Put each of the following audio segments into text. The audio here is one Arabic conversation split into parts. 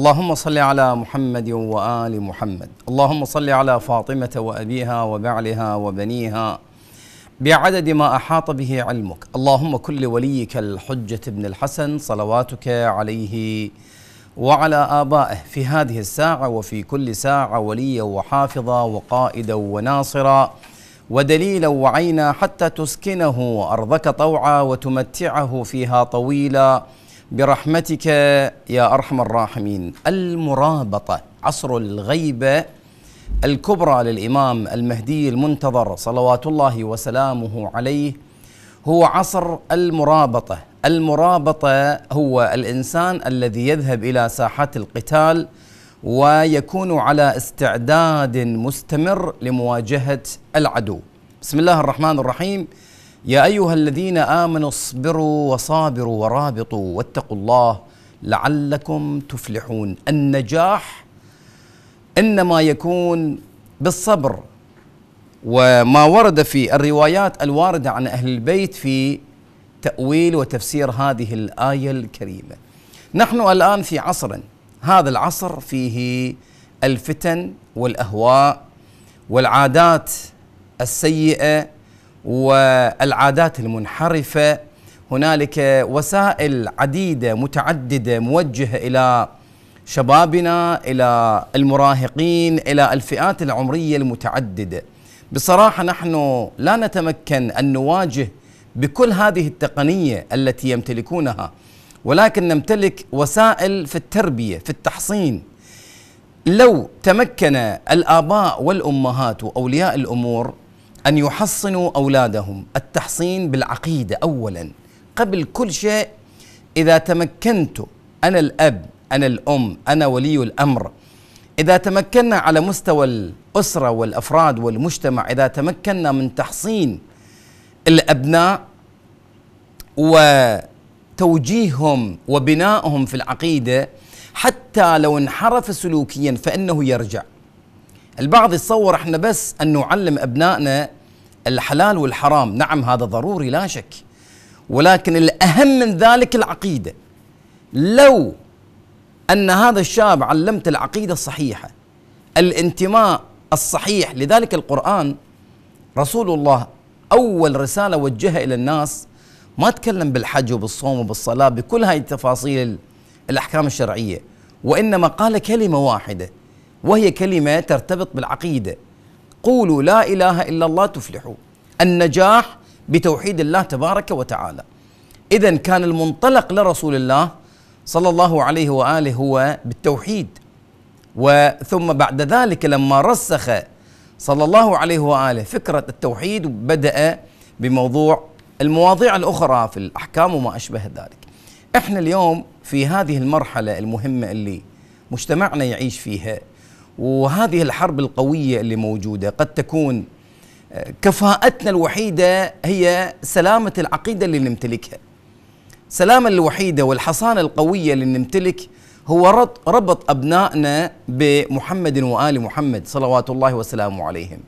اللهم صل على محمد وآل محمد اللهم صل على فاطمة وأبيها وبعلها وبنيها بعدد ما أحاط به علمك اللهم كل وليك الحجة بن الحسن صلواتك عليه وعلى آبائه في هذه الساعة وفي كل ساعة وليا وحافظا وقائدا وناصرا ودليلا وعينا حتى تسكنه أرضك طوعا وتمتعه فيها طويلا برحمتك يا ارحم الراحمين المرابطه عصر الغيبه الكبرى للامام المهدي المنتظر صلوات الله وسلامه عليه هو عصر المرابطه المرابطه هو الانسان الذي يذهب الى ساحات القتال ويكون على استعداد مستمر لمواجهه العدو بسم الله الرحمن الرحيم يا ايها الذين امنوا اصبروا وصابروا ورابطوا واتقوا الله لعلكم تفلحون النجاح انما يكون بالصبر وما ورد في الروايات الوارده عن اهل البيت في تاويل وتفسير هذه الايه الكريمه نحن الان في عصر هذا العصر فيه الفتن والاهواء والعادات السيئه والعادات المنحرفه هنالك وسائل عديده متعدده موجهه الى شبابنا الى المراهقين الى الفئات العمريه المتعدده بصراحه نحن لا نتمكن ان نواجه بكل هذه التقنيه التي يمتلكونها ولكن نمتلك وسائل في التربيه في التحصين لو تمكن الاباء والامهات واولياء الامور أن يحصنوا أولادهم التحصين بالعقيدة أولا قبل كل شيء إذا تمكنت أنا الأب أنا الأم أنا ولي الأمر إذا تمكنا على مستوى الأسرة والأفراد والمجتمع إذا تمكنا من تحصين الأبناء وتوجيههم وبنائهم في العقيدة حتى لو انحرف سلوكيا فإنه يرجع البعض يتصور احنا بس ان نعلم ابنائنا الحلال والحرام نعم هذا ضروري لا شك ولكن الاهم من ذلك العقيده لو ان هذا الشاب علمت العقيده الصحيحه الانتماء الصحيح لذلك القران رسول الله اول رساله وجهها الى الناس ما تكلم بالحج وبالصوم وبالصلاه بكل هاي التفاصيل الاحكام الشرعيه وانما قال كلمه واحده وهي كلمه ترتبط بالعقيده قولوا لا اله الا الله تفلحوا النجاح بتوحيد الله تبارك وتعالى اذا كان المنطلق لرسول الله صلى الله عليه واله هو بالتوحيد وثم بعد ذلك لما رسخ صلى الله عليه واله فكره التوحيد بدا بموضوع المواضيع الاخرى في الاحكام وما اشبه ذلك. احنا اليوم في هذه المرحله المهمه اللي مجتمعنا يعيش فيها وهذه الحرب القوية اللي موجودة قد تكون آه، كفاءتنا الوحيدة هي سلامة العقيدة اللي نمتلكها السلامة الوحيدة والحصانة القوية اللي نمتلك هو ربط أبنائنا بمحمد وآل محمد صلوات الله وسلامه عليهم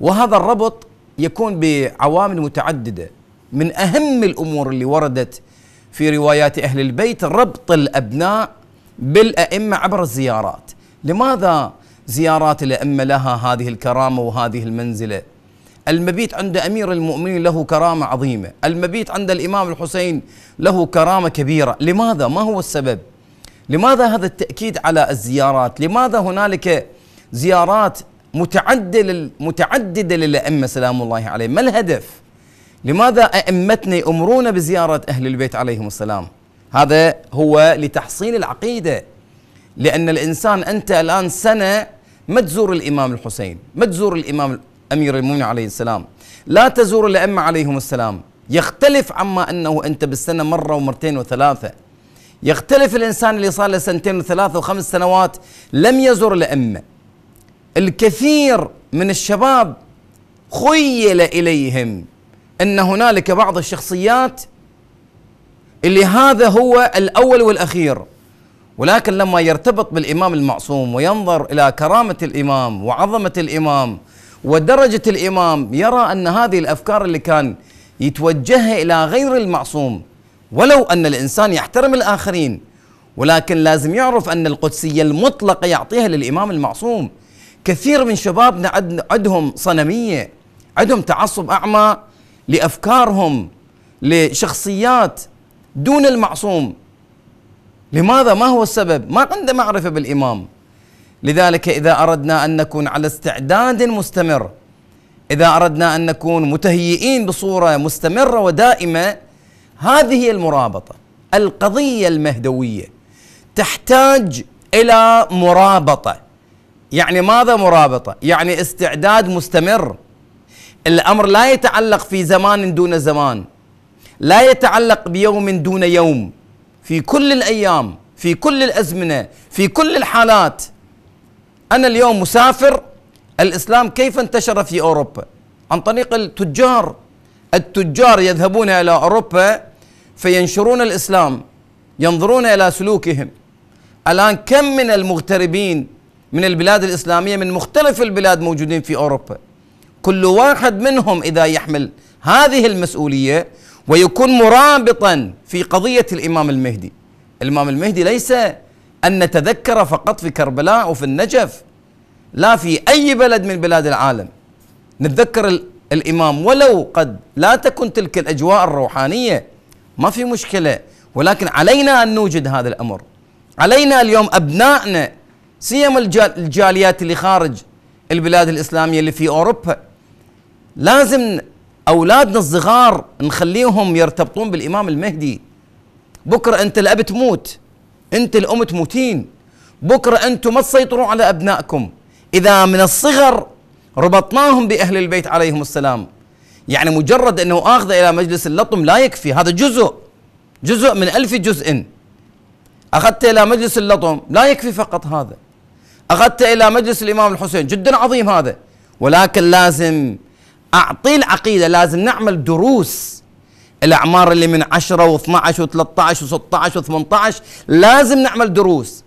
وهذا الربط يكون بعوامل متعددة من أهم الأمور اللي وردت في روايات أهل البيت ربط الأبناء بالأئمة عبر الزيارات لماذا زيارات الأئمة لها هذه الكرامة وهذه المنزلة المبيت عند أمير المؤمنين له كرامة عظيمة المبيت عند الإمام الحسين له كرامة كبيرة لماذا ما هو السبب لماذا هذا التأكيد على الزيارات لماذا هنالك زيارات متعددة متعددة للأئمة سلام الله عليهم ما الهدف لماذا أئمتنا يأمرون بزيارة أهل البيت عليهم السلام هذا هو لتحصيل العقيده لأن الإنسان أنت الآن سنة ما تزور الإمام الحسين ما تزور الإمام أمير المؤمنين عليه السلام لا تزور الأئمة عليهم السلام يختلف عما أنه أنت بالسنة مرة ومرتين وثلاثة يختلف الإنسان اللي صار له سنتين وثلاثة وخمس سنوات لم يزر الأئمة الكثير من الشباب خيل إليهم أن هنالك بعض الشخصيات اللي هذا هو الأول والأخير ولكن لما يرتبط بالإمام المعصوم وينظر إلى كرامة الإمام وعظمة الإمام ودرجة الإمام يرى أن هذه الأفكار اللي كان يتوجهها إلى غير المعصوم ولو أن الإنسان يحترم الآخرين ولكن لازم يعرف أن القدسية المطلقة يعطيها للإمام المعصوم كثير من شبابنا عندهم صنمية عندهم تعصب أعمى لأفكارهم لشخصيات دون المعصوم لماذا ما هو السبب ما عنده معرفة بالإمام لذلك إذا أردنا أن نكون على استعداد مستمر إذا أردنا أن نكون متهيئين بصورة مستمرة ودائمة هذه هي المرابطة القضية المهدوية تحتاج إلى مرابطة يعني ماذا مرابطة؟ يعني استعداد مستمر الأمر لا يتعلق في زمان دون زمان لا يتعلق بيوم دون يوم في كل الأيام في كل الأزمنة في كل الحالات أنا اليوم مسافر الإسلام كيف انتشر في أوروبا عن طريق التجار التجار يذهبون إلى أوروبا فينشرون الإسلام ينظرون إلى سلوكهم الآن كم من المغتربين من البلاد الإسلامية من مختلف البلاد موجودين في أوروبا كل واحد منهم إذا يحمل هذه المسؤولية ويكون مرابطا في قضية الإمام المهدي الإمام المهدي ليس أن نتذكر فقط في كربلاء وفي النجف لا في أي بلد من بلاد العالم نتذكر الإمام ولو قد لا تكن تلك الأجواء الروحانية ما في مشكلة ولكن علينا أن نوجد هذا الأمر علينا اليوم أبنائنا سيما الجاليات اللي خارج البلاد الإسلامية اللي في أوروبا لازم اولادنا الصغار نخليهم يرتبطون بالامام المهدي بكره انت الاب تموت انت الام تموتين بكره انتم ما تسيطرون على ابنائكم اذا من الصغر ربطناهم باهل البيت عليهم السلام يعني مجرد انه اخذه الى مجلس اللطم لا يكفي هذا جزء جزء من ألف جزء اخذته الى مجلس اللطم لا يكفي فقط هذا اخذته الى مجلس الامام الحسين جدا عظيم هذا ولكن لازم اعطيه العقيده لازم نعمل دروس الاعمار اللي من 10 و12 و13 و16 و18 لازم نعمل دروس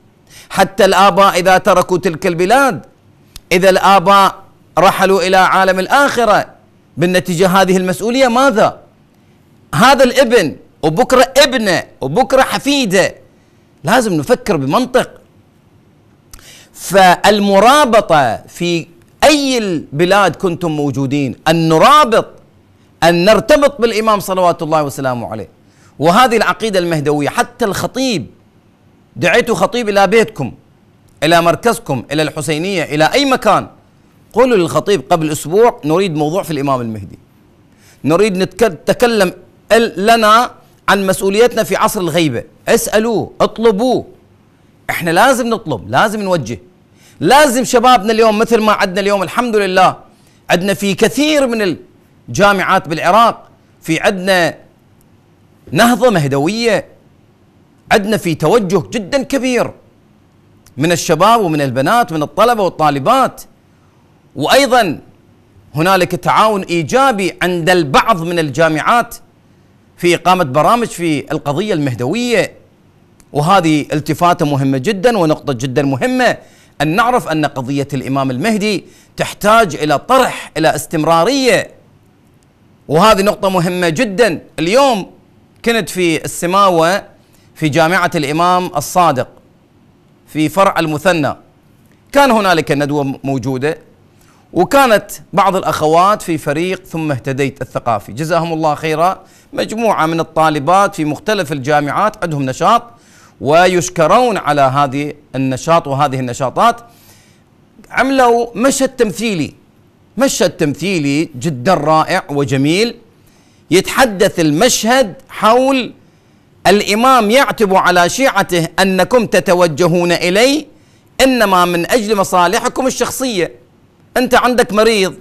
حتى الاباء اذا تركوا تلك البلاد اذا الاباء رحلوا الى عالم الاخره بالنتيجه هذه المسؤوليه ماذا؟ هذا الابن وبكره ابنه وبكره حفيده لازم نفكر بمنطق فالمرابطه في أي البلاد كنتم موجودين أن نرابط أن نرتبط بالإمام صلوات الله وسلامه عليه وهذه العقيدة المهدوية حتى الخطيب دعيت خطيب إلى بيتكم إلى مركزكم إلى الحسينية إلى أي مكان قولوا للخطيب قبل أسبوع نريد موضوع في الإمام المهدي نريد نتكلم لنا عن مسؤوليتنا في عصر الغيبة اسألوه اطلبوه احنا لازم نطلب لازم نوجه لازم شبابنا اليوم مثل ما عدنا اليوم الحمد لله عدنا في كثير من الجامعات بالعراق في عدنا نهضة مهدوية عدنا في توجه جدا كبير من الشباب ومن البنات ومن الطلبة والطالبات وأيضا هنالك تعاون إيجابي عند البعض من الجامعات في إقامة برامج في القضية المهدوية وهذه التفاتة مهمة جدا ونقطة جدا مهمة ان نعرف ان قضيه الامام المهدي تحتاج الى طرح الى استمراريه وهذه نقطه مهمه جدا اليوم كنت في السماوه في جامعه الامام الصادق في فرع المثنى كان هنالك ندوه موجوده وكانت بعض الاخوات في فريق ثم اهتديت الثقافي جزاهم الله خيرا مجموعه من الطالبات في مختلف الجامعات عندهم نشاط ويشكرون على هذه النشاط وهذه النشاطات عملوا مشهد تمثيلي مشهد تمثيلي جدا رائع وجميل يتحدث المشهد حول الامام يعتب على شيعته انكم تتوجهون الي انما من اجل مصالحكم الشخصيه انت عندك مريض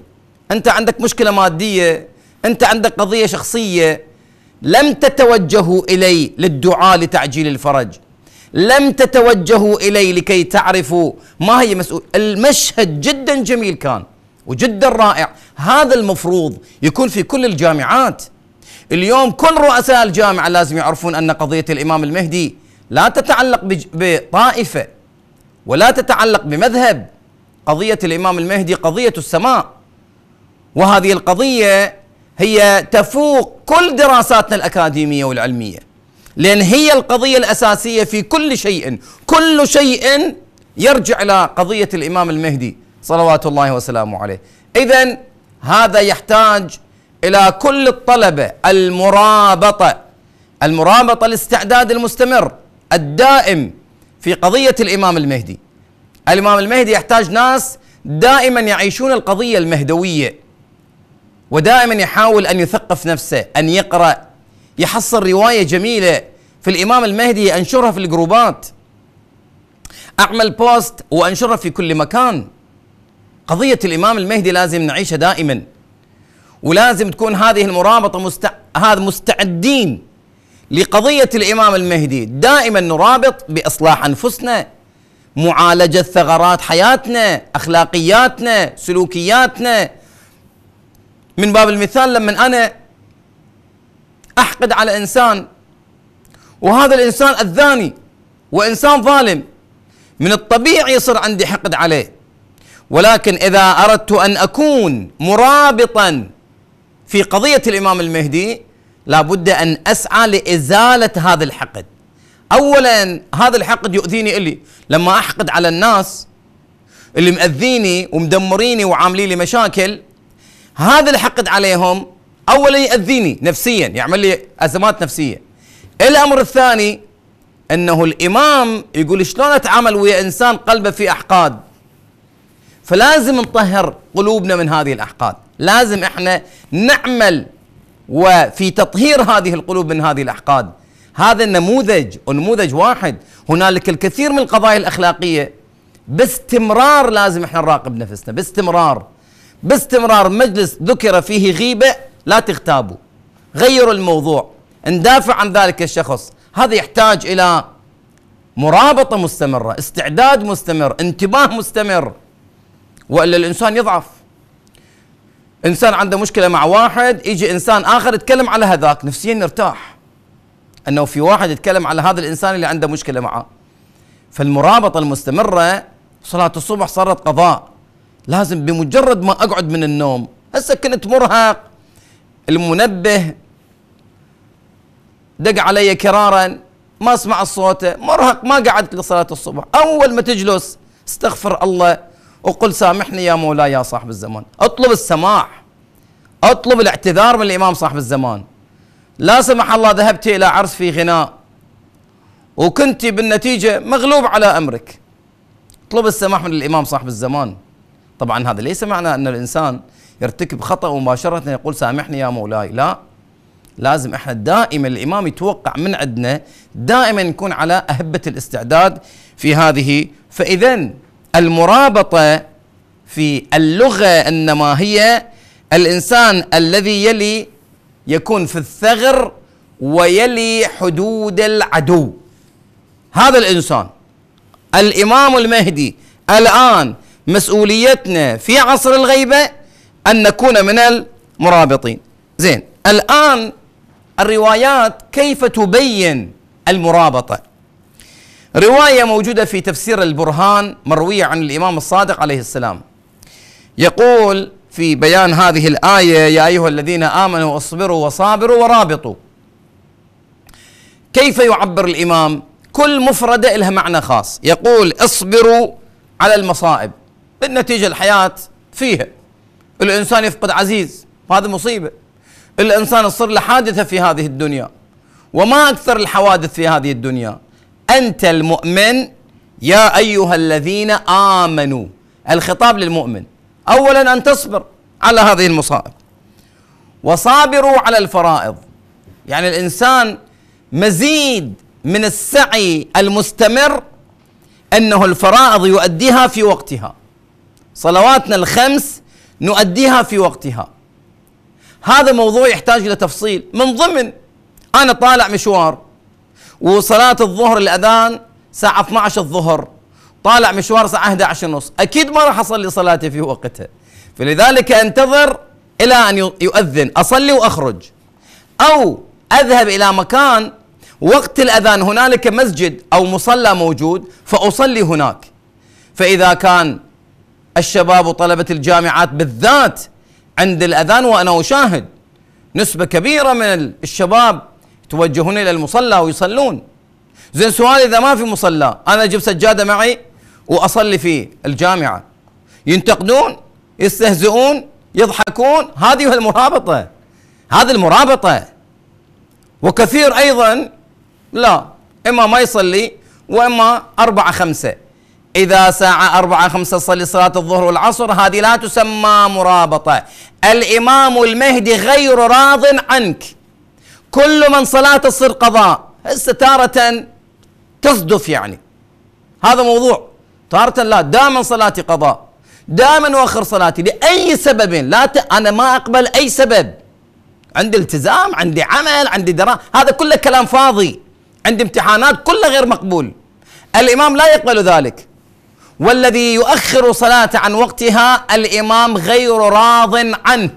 انت عندك مشكله ماديه انت عندك قضيه شخصيه لم تتوجهوا الي للدعاء لتعجيل الفرج لم تتوجهوا إلي لكي تعرفوا ما هي مسؤول المشهد جدا جميل كان وجدا رائع هذا المفروض يكون في كل الجامعات اليوم كل رؤساء الجامعة لازم يعرفون أن قضية الإمام المهدي لا تتعلق بطائفة ولا تتعلق بمذهب قضية الإمام المهدي قضية السماء وهذه القضية هي تفوق كل دراساتنا الأكاديمية والعلمية لأن هي القضية الأساسية في كل شيء كل شيء يرجع إلى قضية الإمام المهدي صلوات الله وسلامه عليه إذا هذا يحتاج إلى كل الطلبة المرابطة المرابطة الاستعداد المستمر الدائم في قضية الإمام المهدي الإمام المهدي يحتاج ناس دائما يعيشون القضية المهدوية ودائما يحاول أن يثقف نفسه أن يقرأ يحصل روايه جميله في الامام المهدي انشرها في الجروبات اعمل بوست وانشرها في كل مكان قضيه الامام المهدي لازم نعيشها دائما ولازم تكون هذه المرابطه مستع... هذا مستعدين لقضيه الامام المهدي دائما نرابط باصلاح انفسنا معالجه ثغرات حياتنا اخلاقياتنا سلوكياتنا من باب المثال لما انا احقد على انسان وهذا الانسان اذاني وانسان ظالم من الطبيعي يصير عندي حقد عليه ولكن اذا اردت ان اكون مرابطا في قضيه الامام المهدي لابد ان اسعى لازاله هذا الحقد اولا هذا الحقد يؤذيني الي لما احقد على الناس اللي مأذيني ومدمريني وعاملين لي مشاكل هذا الحقد عليهم اولا ياذيني نفسيا يعمل لي ازمات نفسيه الامر الثاني انه الامام يقول شلون اتعامل ويا انسان قلبه في احقاد فلازم نطهر قلوبنا من هذه الاحقاد لازم احنا نعمل وفي تطهير هذه القلوب من هذه الاحقاد هذا النموذج ونموذج واحد هنالك الكثير من القضايا الاخلاقيه باستمرار لازم احنا نراقب نفسنا باستمرار باستمرار مجلس ذكر فيه غيبه لا تغتابوا غيروا الموضوع ندافع عن ذلك الشخص هذا يحتاج الى مرابطه مستمره استعداد مستمر انتباه مستمر والا الانسان يضعف انسان عنده مشكله مع واحد يجي انسان اخر يتكلم على هذاك نفسيا يرتاح انه في واحد يتكلم على هذا الانسان اللي عنده مشكله معه فالمرابطه المستمره صلاه الصبح صارت قضاء لازم بمجرد ما اقعد من النوم هسه كنت مرهق المنبه دق علي كرارا ما اسمع صوته مرهق ما قعدت لصلاة الصبح أول ما تجلس استغفر الله وقل سامحني يا مولاي يا صاحب الزمان اطلب السماح اطلب الاعتذار من الإمام صاحب الزمان لا سمح الله ذهبت إلى عرس في غناء وكنت بالنتيجة مغلوب على أمرك اطلب السماح من الإمام صاحب الزمان طبعا هذا ليس معنى أن الإنسان يرتكب خطأ مباشرة يقول سامحني يا مولاي لا لازم احنا دائما الامام يتوقع من عندنا دائما نكون على اهبه الاستعداد في هذه فاذا المرابطه في اللغه انما هي الانسان الذي يلي يكون في الثغر ويلي حدود العدو هذا الانسان الامام المهدي الان مسؤوليتنا في عصر الغيبه أن نكون من المرابطين زين الآن الروايات كيف تبين المرابطة رواية موجودة في تفسير البرهان مروية عن الإمام الصادق عليه السلام يقول في بيان هذه الآية يا أيها الذين آمنوا اصبروا وصابروا ورابطوا كيف يعبر الإمام كل مفردة لها معنى خاص يقول اصبروا على المصائب بالنتيجة الحياة فيها الإنسان يفقد عزيز هذا مصيبة الإنسان تصير له حادثة في هذه الدنيا وما أكثر الحوادث في هذه الدنيا أنت المؤمن يا أيها الذين آمنوا الخطاب للمؤمن أولا أن تصبر على هذه المصائب وصابروا على الفرائض يعني الإنسان مزيد من السعي المستمر أنه الفرائض يؤديها في وقتها صلواتنا الخمس نؤديها في وقتها هذا موضوع يحتاج الى تفصيل من ضمن انا طالع مشوار وصلاه الظهر الاذان الساعه 12 الظهر طالع مشوار الساعه 11 ونص اكيد ما راح اصلي صلاتي في وقتها فلذلك انتظر الى ان يؤذن اصلي واخرج او اذهب الى مكان وقت الاذان هنالك مسجد او مصلى موجود فاصلي هناك فاذا كان الشباب وطلبة الجامعات بالذات عند الأذان وأنا أشاهد نسبة كبيرة من الشباب يتوجهون إلى المصلى ويصلون زين سؤال إذا ما في مصلى أنا أجيب سجادة معي وأصلي في الجامعة ينتقدون يستهزئون يضحكون هذه المرابطة هذه المرابطة وكثير أيضا لا إما ما يصلي وإما أربعة خمسة إذا ساعة أربعة خمسة صلي صلاة الظهر والعصر هذه لا تسمى مرابطة الإمام المهدي غير راض عنك كل من صلاة تصير قضاء تارة تصدف يعني هذا موضوع تارة لا دائما صلاتي قضاء دائما أؤخر صلاتي لأي سبب لا ت... أنا ما أقبل أي سبب عندي التزام عندي عمل عندي دراسة هذا كله كلام فاضي عندي امتحانات كله غير مقبول الإمام لا يقبل ذلك والذي يؤخر صلاة عن وقتها الإمام غير راض عنه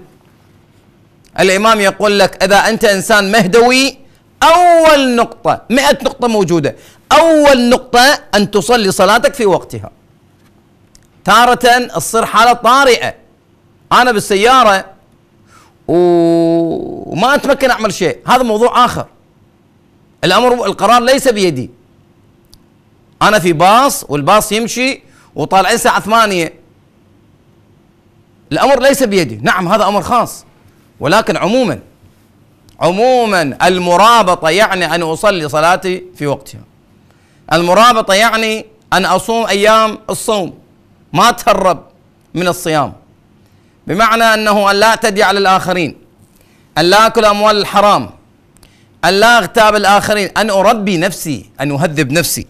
الإمام يقول لك إذا أنت إنسان مهدوي أول نقطة مئة نقطة موجودة أول نقطة أن تصلي صلاتك في وقتها تارة تصير حالة طارئة أنا بالسيارة وما أتمكن أعمل شيء هذا موضوع آخر الأمر القرار ليس بيدي أنا في باص والباص يمشي وطالعين الساعة 8 الأمر ليس بيدي نعم هذا أمر خاص ولكن عموما عموما المرابطة يعني أن أصلي صلاتي في وقتها المرابطة يعني أن أصوم أيام الصوم ما تهرب من الصيام بمعنى أنه أن لا أعتدي على الآخرين أن لا أكل أموال الحرام أن لا أغتاب الآخرين أن أربي نفسي أن أهذب نفسي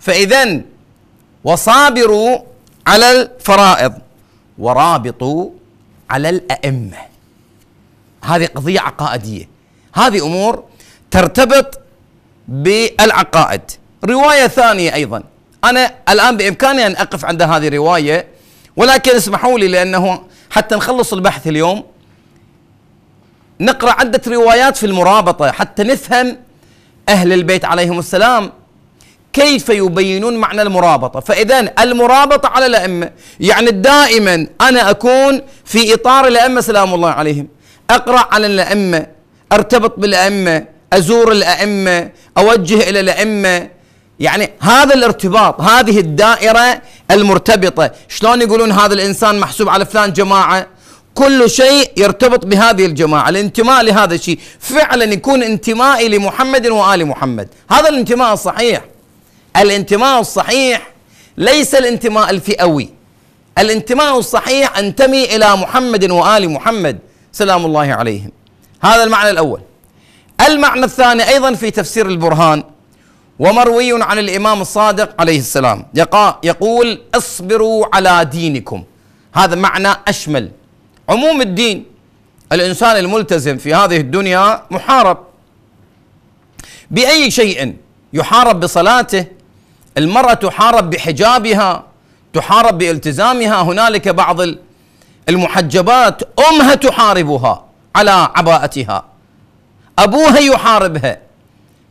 فإذا وصابروا على الفرائض ورابطوا على الأئمة هذه قضية عقائدية هذه أمور ترتبط بالعقائد رواية ثانية أيضا أنا الآن بإمكاني أن أقف عند هذه الرواية ولكن اسمحوا لي لأنه حتى نخلص البحث اليوم نقرأ عدة روايات في المرابطة حتى نفهم أهل البيت عليهم السلام كيف يبينون معنى المرابطة فإذا المرابطة على الأئمة يعني دائما أنا أكون في إطار الأئمة سلام الله عليهم أقرأ على الأئمة أرتبط بالأئمة أزور الأئمة أوجه إلى الأئمة يعني هذا الارتباط هذه الدائرة المرتبطة شلون يقولون هذا الإنسان محسوب على فلان جماعة كل شيء يرتبط بهذه الجماعة الانتماء لهذا الشيء فعلا يكون انتمائي لمحمد وآل محمد هذا الانتماء الصحيح الانتماء الصحيح ليس الانتماء الفئوي الانتماء الصحيح انتمي الى محمد وال محمد سلام الله عليهم هذا المعنى الاول المعنى الثاني ايضا في تفسير البرهان ومروي عن الامام الصادق عليه السلام يقول اصبروا على دينكم هذا معنى اشمل عموم الدين الانسان الملتزم في هذه الدنيا محارب باي شيء يحارب بصلاته المرأة تحارب بحجابها تحارب بالتزامها هنالك بعض المحجبات أمها تحاربها على عباءتها أبوها يحاربها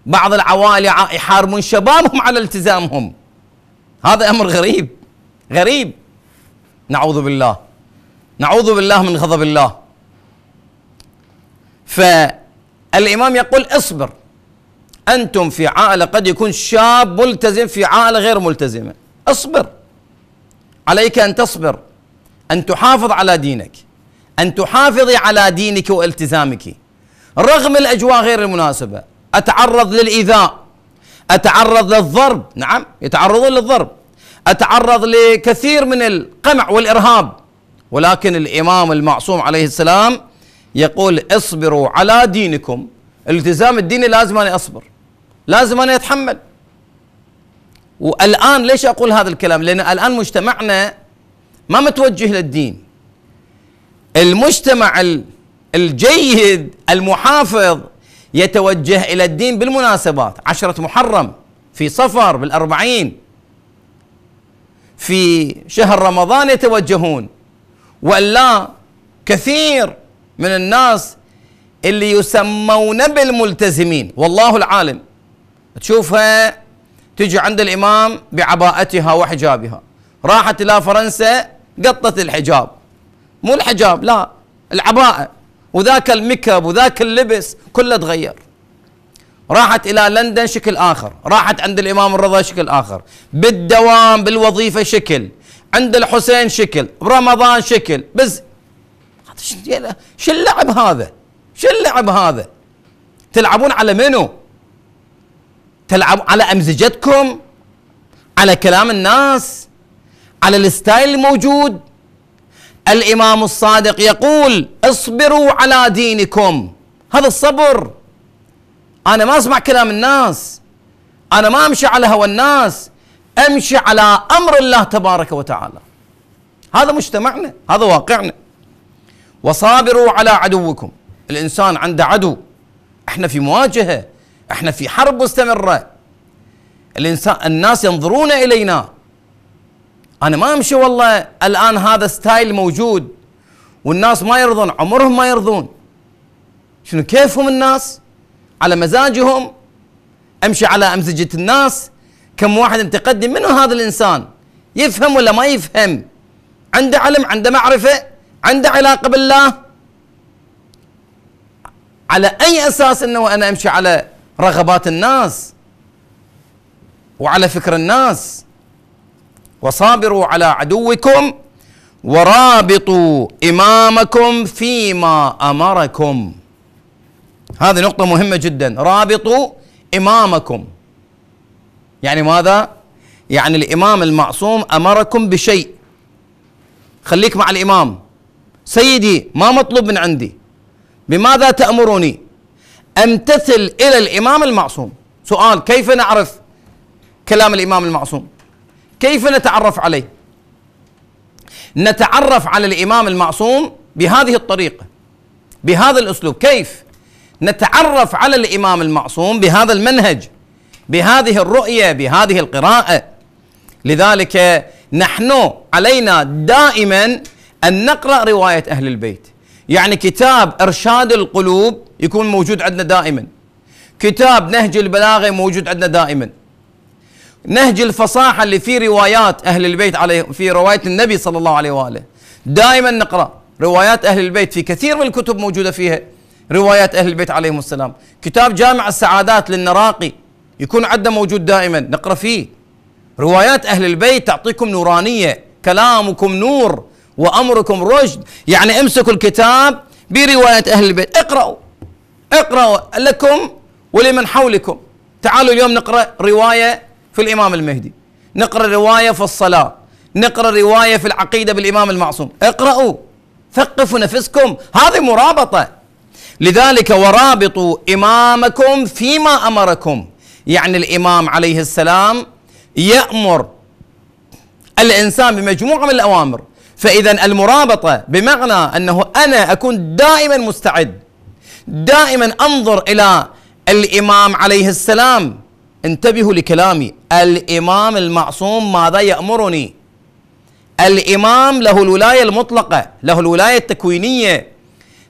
بعض العوائل يحاربون شبابهم على التزامهم هذا أمر غريب غريب نعوذ بالله نعوذ بالله من غضب الله فالإمام يقول اصبر أنتم في عائلة قد يكون شاب ملتزم في عائلة غير ملتزمة اصبر عليك أن تصبر أن تحافظ على دينك أن تحافظي على دينك والتزامك رغم الأجواء غير المناسبة أتعرض للإيذاء أتعرض للضرب نعم يتعرضون للضرب أتعرض لكثير من القمع والإرهاب ولكن الإمام المعصوم عليه السلام يقول اصبروا على دينكم الالتزام الديني لازم أن أصبر لازم أنا أتحمل والآن ليش أقول هذا الكلام لأن الآن مجتمعنا ما متوجه للدين المجتمع الجيد المحافظ يتوجه إلى الدين بالمناسبات عشرة محرم في صفر بالأربعين في شهر رمضان يتوجهون ولا كثير من الناس اللي يسمون بالملتزمين والله العالم تشوفها تجي عند الإمام بعباءتها وحجابها راحت إلى فرنسا قطت الحجاب مو الحجاب لا العباءة وذاك المكب وذاك اللبس كله تغير راحت إلى لندن شكل آخر راحت عند الإمام الرضا شكل آخر بالدوام بالوظيفة شكل عند الحسين شكل برمضان شكل بس شو اللعب هذا شو اللعب هذا تلعبون على منو تلعبوا على امزجتكم على كلام الناس على الستايل الموجود الامام الصادق يقول اصبروا على دينكم هذا الصبر انا ما اسمع كلام الناس انا ما امشي على هوى الناس امشي على امر الله تبارك وتعالى هذا مجتمعنا هذا واقعنا وصابروا على عدوكم الانسان عنده عدو احنا في مواجهه احنا في حرب مستمرة الانسان الناس ينظرون الينا انا ما امشي والله الان هذا ستايل موجود والناس ما يرضون عمرهم ما يرضون شنو كيفهم الناس على مزاجهم امشي على امزجة الناس كم واحد متقدم منو هذا الانسان يفهم ولا ما يفهم عنده علم عنده معرفة عنده علاقة بالله على اي اساس انه انا امشي على رغبات الناس وعلى فكر الناس وصابروا على عدوكم ورابطوا امامكم فيما امركم هذه نقطه مهمه جدا رابطوا امامكم يعني ماذا يعني الامام المعصوم امركم بشيء خليك مع الامام سيدي ما مطلوب من عندي بماذا تامرني امتثل الى الامام المعصوم سؤال كيف نعرف كلام الامام المعصوم كيف نتعرف عليه نتعرف على الامام المعصوم بهذه الطريقه بهذا الاسلوب كيف نتعرف على الامام المعصوم بهذا المنهج بهذه الرؤيه بهذه القراءه لذلك نحن علينا دائما ان نقرا روايه اهل البيت يعني كتاب ارشاد القلوب يكون موجود عندنا دائما كتاب نهج البلاغه موجود عندنا دائما نهج الفصاحه اللي فيه روايات اهل البيت عليه في روايه النبي صلى الله عليه واله دائما نقرا روايات اهل البيت في كثير من الكتب موجوده فيها روايات اهل البيت عليهم السلام كتاب جامع السعادات للنراقي يكون عندنا موجود دائما نقرا فيه روايات اهل البيت تعطيكم نورانيه كلامكم نور وأمركم رشد يعني امسكوا الكتاب برواية أهل البيت اقرأوا اقرأوا لكم ولمن حولكم تعالوا اليوم نقرأ رواية في الإمام المهدي نقرأ رواية في الصلاة نقرأ رواية في العقيدة بالإمام المعصوم اقرأوا ثقفوا نفسكم هذه مرابطة لذلك ورابطوا إمامكم فيما أمركم يعني الإمام عليه السلام يأمر الإنسان بمجموعة من الأوامر فإذا المرابطة بمعنى أنه أنا أكون دائما مستعد دائما أنظر إلى الإمام عليه السلام انتبهوا لكلامي الإمام المعصوم ماذا يأمرني الإمام له الولاية المطلقة له الولاية التكوينية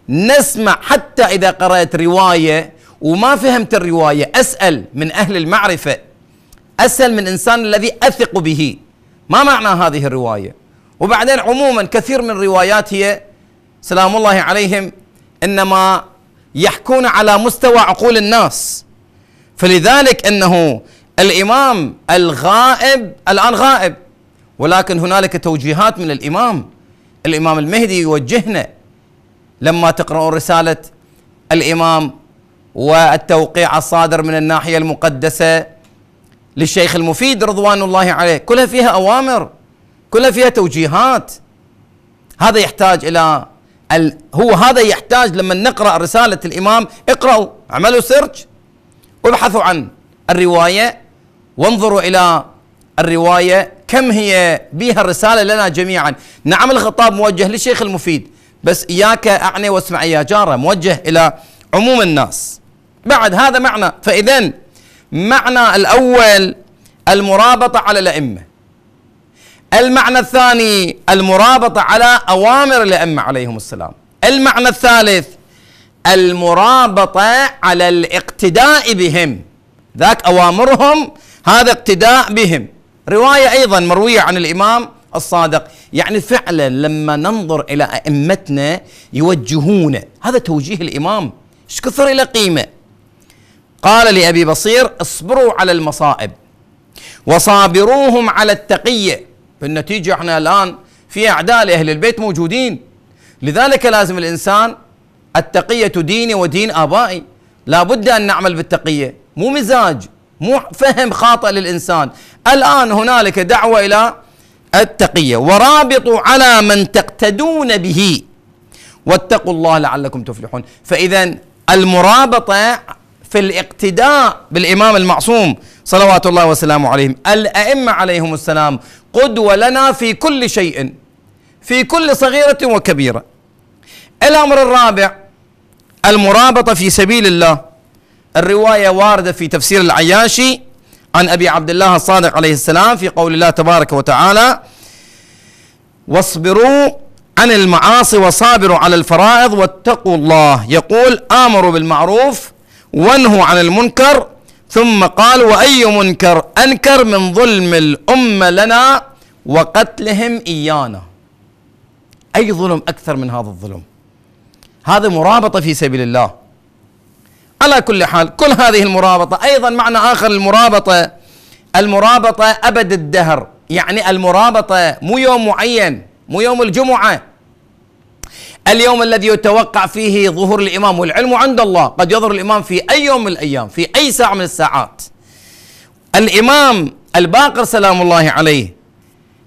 نسمع حتى إذا قرأت رواية وما فهمت الرواية أسأل من أهل المعرفة أسأل من إنسان الذي أثق به ما معنى هذه الرواية وبعدين عموما كثير من الروايات هي سلام الله عليهم انما يحكون على مستوى عقول الناس فلذلك انه الامام الغائب الان غائب ولكن هنالك توجيهات من الامام الامام المهدي يوجهنا لما تقرؤون رساله الامام والتوقيع الصادر من الناحيه المقدسه للشيخ المفيد رضوان الله عليه كلها فيها اوامر كلها فيها توجيهات هذا يحتاج الى ال... هو هذا يحتاج لما نقرا رساله الامام اقراوا اعملوا سيرش وابحثوا عن الروايه وانظروا الى الروايه كم هي بها الرساله لنا جميعا نعم الخطاب موجه للشيخ المفيد بس اياك اعني واسمع يا جاره موجه الى عموم الناس بعد هذا معنى فاذا معنى الاول المرابطه على الائمه المعنى الثاني المرابطة على أوامر الأئمة عليهم السلام المعنى الثالث المرابطة على الاقتداء بهم ذاك أوامرهم هذا اقتداء بهم رواية أيضا مروية عن الإمام الصادق يعني فعلا لما ننظر إلى أئمتنا يوجهون هذا توجيه الإمام ايش كثر إلى قيمة قال لأبي بصير اصبروا على المصائب وصابروهم على التقية بالنتيجة احنا الآن في أعداء لأهل البيت موجودين لذلك لازم الإنسان التقية ديني ودين آبائي لابد أن نعمل بالتقية مو مزاج مو فهم خاطئ للإنسان الآن هنالك دعوة إلى التقية ورابطوا على من تقتدون به واتقوا الله لعلكم تفلحون فإذا المرابطة في الاقتداء بالإمام المعصوم صلوات الله وسلامه عليهم الأئمة عليهم السلام قدوة لنا في كل شيء في كل صغيرة وكبيرة الأمر الرابع المرابطة في سبيل الله الرواية واردة في تفسير العياشي عن أبي عبد الله الصادق عليه السلام في قول الله تبارك وتعالى واصبروا عن المعاصي وصابروا على الفرائض واتقوا الله يقول آمروا بالمعروف وانهوا عن المنكر ثم قال وأي منكر أنكر من ظلم الأمة لنا وقتلهم إيانا أي ظلم أكثر من هذا الظلم هذا مرابطة في سبيل الله على كل حال كل هذه المرابطة أيضا معنى آخر المرابطة المرابطة أبد الدهر يعني المرابطة مو يوم معين مو يوم الجمعة اليوم الذي يتوقع فيه ظهور الإمام والعلم عند الله قد يظهر الإمام في أي يوم من الأيام في أي ساعة من الساعات الإمام الباقر سلام الله عليه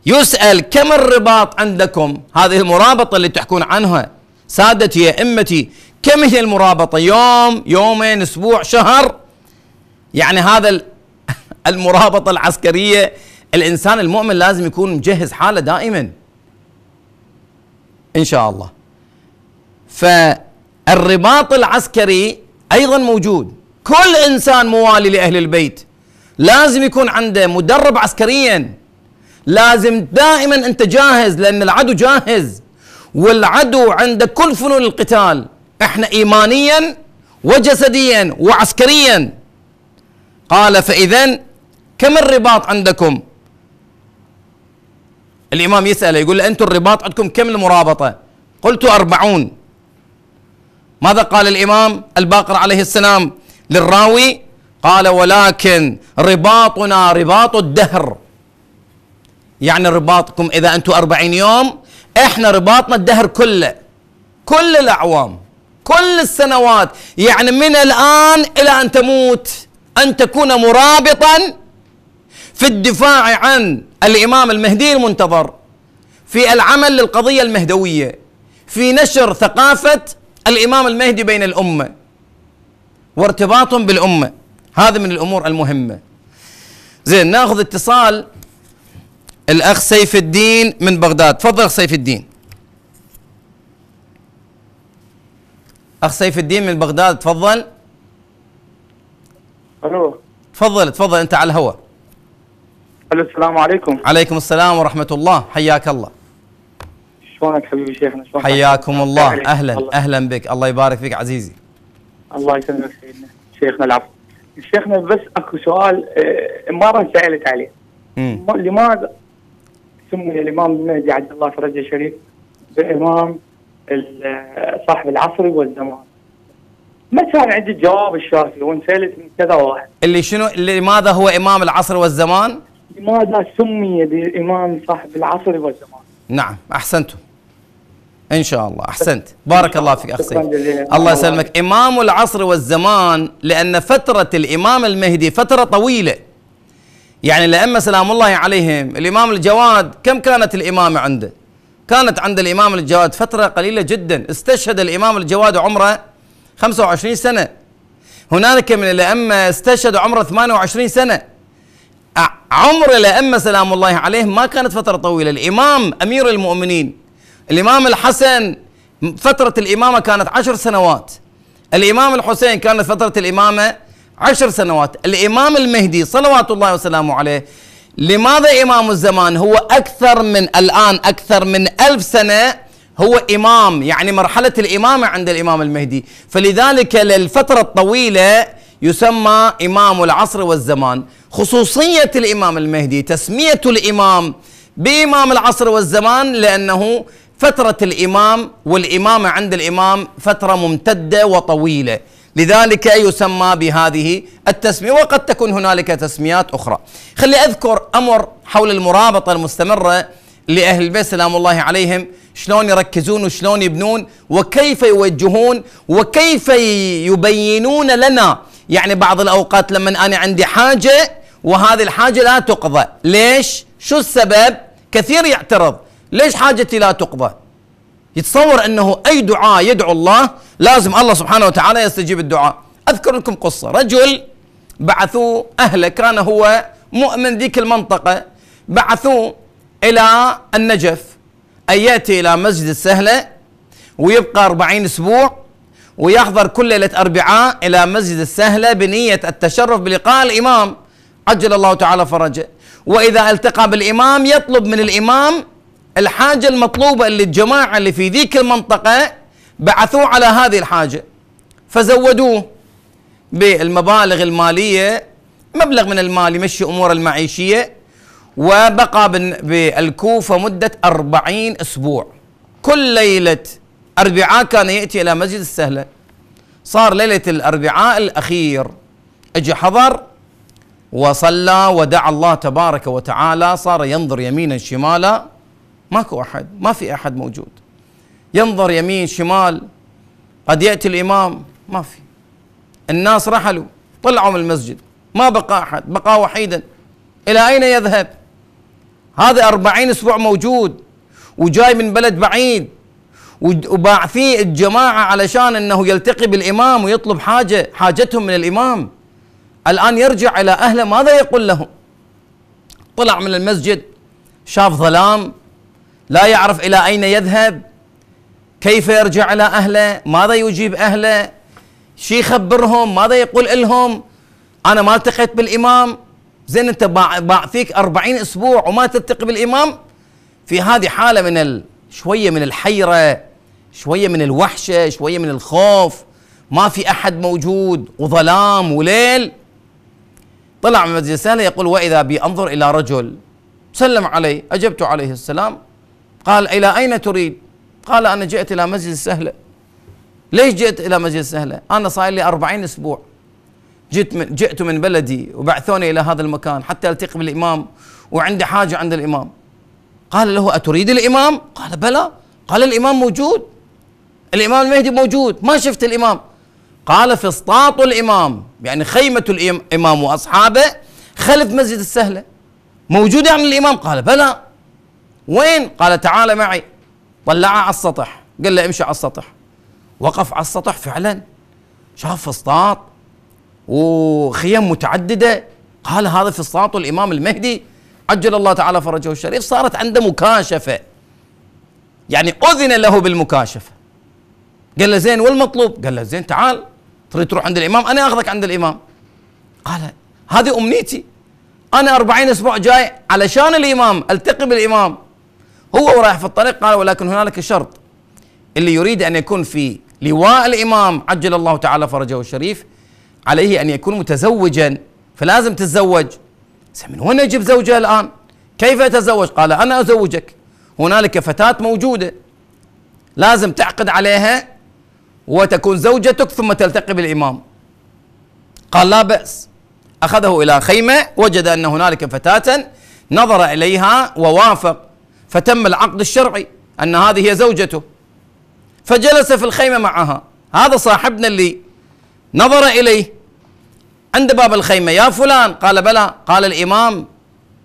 يسأل كم الرباط عندكم هذه المرابطة اللي تحكون عنها سادتي يا أمتي كم هي المرابطة يوم يومين أسبوع شهر يعني هذا المرابطة العسكرية الإنسان المؤمن لازم يكون مجهز حاله دائما إن شاء الله فالرباط العسكري ايضا موجود كل انسان موالي لاهل البيت لازم يكون عنده مدرب عسكريا لازم دائما انت جاهز لان العدو جاهز والعدو عنده كل فنون القتال احنا ايمانيا وجسديا وعسكريا قال فاذا كم الرباط عندكم الامام يساله يقول له انتم الرباط عندكم كم المرابطه قلت أربعون ماذا قال الإمام الباقر عليه السلام للراوي قال ولكن رباطنا رباط الدهر يعني رباطكم إذا أنتم أربعين يوم إحنا رباطنا الدهر كله كل الأعوام كل السنوات يعني من الآن إلى أن تموت أن تكون مرابطا في الدفاع عن الإمام المهدي المنتظر في العمل للقضية المهدوية في نشر ثقافة الإمام المهدي بين الأمة وارتباط بالأمة هذا من الأمور المهمة زين ناخذ اتصال الأخ سيف الدين من بغداد تفضل أخ سيف الدين أخ سيف الدين من بغداد تفضل ألو تفضل تفضل أنت على الهواء السلام عليكم عليكم السلام ورحمة الله حياك الله شلونك حبيبي شيخنا شلونك حياكم الله اهلا الله. اهلا بك الله يبارك فيك عزيزي الله يسلمك سيدنا شيخنا العفو شيخنا بس اكو سؤال مره آه، سالت عليه لماذا سمي الامام المهدي عبد الله فرج الشريف بامام آه، صاحب العصر والزمان ما كان عندي الجواب الشافي وانسالت من كذا واحد اللي شنو لماذا هو امام العصر والزمان؟ لماذا سمي بامام صاحب العصر والزمان؟ نعم احسنتم ان شاء الله احسنت بارك الله فيك اخ سيف الله يسلمك امام العصر والزمان لان فتره الامام المهدي فتره طويله يعني الائمه سلام الله عليهم الامام الجواد كم كانت الامامه عنده كانت عند الامام الجواد فتره قليله جدا استشهد الامام الجواد عمره 25 سنه هنالك من الائمه استشهد عمره 28 سنه عمر الائمه سلام الله عليهم ما كانت فتره طويله الامام امير المؤمنين الإمام الحسن فترة الإمامة كانت عشر سنوات الإمام الحسين كانت فترة الإمامة عشر سنوات الإمام المهدي صلوات الله وسلامه عليه لماذا إمام الزمان هو أكثر من الآن أكثر من ألف سنة هو إمام يعني مرحلة الإمامة عند الإمام المهدي فلذلك للفترة الطويلة يسمى إمام العصر والزمان خصوصية الإمام المهدي تسمية الإمام بإمام العصر والزمان لأنه فترة الإمام والإمامة عند الإمام فترة ممتدة وطويلة لذلك يسمى بهذه التسمية وقد تكون هنالك تسميات أخرى خلي أذكر أمر حول المرابطة المستمرة لأهل البيت سلام الله عليهم شلون يركزون وشلون يبنون وكيف يوجهون وكيف يبينون لنا يعني بعض الأوقات لما أنا عندي حاجة وهذه الحاجة لا تقضى ليش؟ شو السبب؟ كثير يعترض ليش حاجتي لا تقضى يتصور أنه أي دعاء يدعو الله لازم الله سبحانه وتعالى يستجيب الدعاء أذكر لكم قصة رجل بعثوا أهله كان هو مؤمن ذيك المنطقة بعثوه إلى النجف أن يأتي إلى مسجد السهلة ويبقى أربعين أسبوع ويحضر كل ليلة أربعاء إلى مسجد السهلة بنية التشرف بلقاء الإمام عجل الله تعالى فرجه وإذا التقى بالإمام يطلب من الإمام الحاجة المطلوبة اللي الجماعة اللي في ذيك المنطقة بعثوه على هذه الحاجة فزودوه بالمبالغ المالية مبلغ من المال يمشي أمور المعيشية وبقى بالكوفة مدة أربعين أسبوع كل ليلة أربعاء كان يأتي إلى مسجد السهلة صار ليلة الأربعاء الأخير أجي حضر وصلى ودعا الله تبارك وتعالى صار ينظر يمينا شمالا ماكو احد ما في احد موجود ينظر يمين شمال قد ياتي الامام ما في الناس رحلوا طلعوا من المسجد ما بقى احد بقى وحيدا الى اين يذهب هذا أربعين اسبوع موجود وجاي من بلد بعيد وباع فيه الجماعه علشان انه يلتقي بالامام ويطلب حاجه حاجتهم من الامام الان يرجع الى اهله ماذا يقول لهم طلع من المسجد شاف ظلام لا يعرف الى اين يذهب كيف يرجع الى اهله ماذا يجيب اهله شي يخبرهم ماذا يقول لهم انا ما التقيت بالامام زين انت باع, باع فيك 40 اسبوع وما تلتقي بالامام في هذه حاله من ال... شويه من الحيره شويه من الوحشه شويه من الخوف ما في احد موجود وظلام وليل طلع من مجلسنا يقول واذا بي انظر الى رجل سلم علي اجبت عليه السلام قال إلى أين تريد قال أنا جئت إلى مسجد السهلة ليش جئت إلى مسجد السهلة أنا صاير لي أربعين أسبوع جئت من, جئت من بلدي وبعثوني إلى هذا المكان حتى ألتقي بالإمام وعندي حاجة عند الإمام قال له أتريد الإمام قال بلى قال الإمام موجود الإمام المهدي موجود ما شفت الإمام قال فسطاط الإمام يعني خيمة الإمام وأصحابه خلف مسجد السهلة موجود يعني الإمام قال بلى وين قال تعال معي طلعه على السطح قال له امشي على السطح وقف على السطح فعلا شاف فسطاط وخيم متعدده قال هذا فسطاط الامام المهدي عجل الله تعالى فرجه الشريف صارت عنده مكاشفه يعني اذن له بالمكاشفه قال له زين والمطلوب قال له زين تعال تريد تروح عند الامام انا اخذك عند الامام قال هذه امنيتي انا أربعين اسبوع جاي علشان الامام التقي بالامام هو ورايح في الطريق قال ولكن هنالك شرط اللي يريد ان يكون في لواء الامام عجل الله تعالى فرجه الشريف عليه ان يكون متزوجا فلازم تتزوج من وين يجيب زوجه الان؟ كيف يتزوج؟ قال انا ازوجك هنالك فتاه موجوده لازم تعقد عليها وتكون زوجتك ثم تلتقي بالامام قال لا باس اخذه الى خيمه وجد ان هنالك فتاه نظر اليها ووافق فتم العقد الشرعي أن هذه هي زوجته فجلس في الخيمة معها هذا صاحبنا اللي نظر إليه عند باب الخيمة يا فلان قال بلى قال الإمام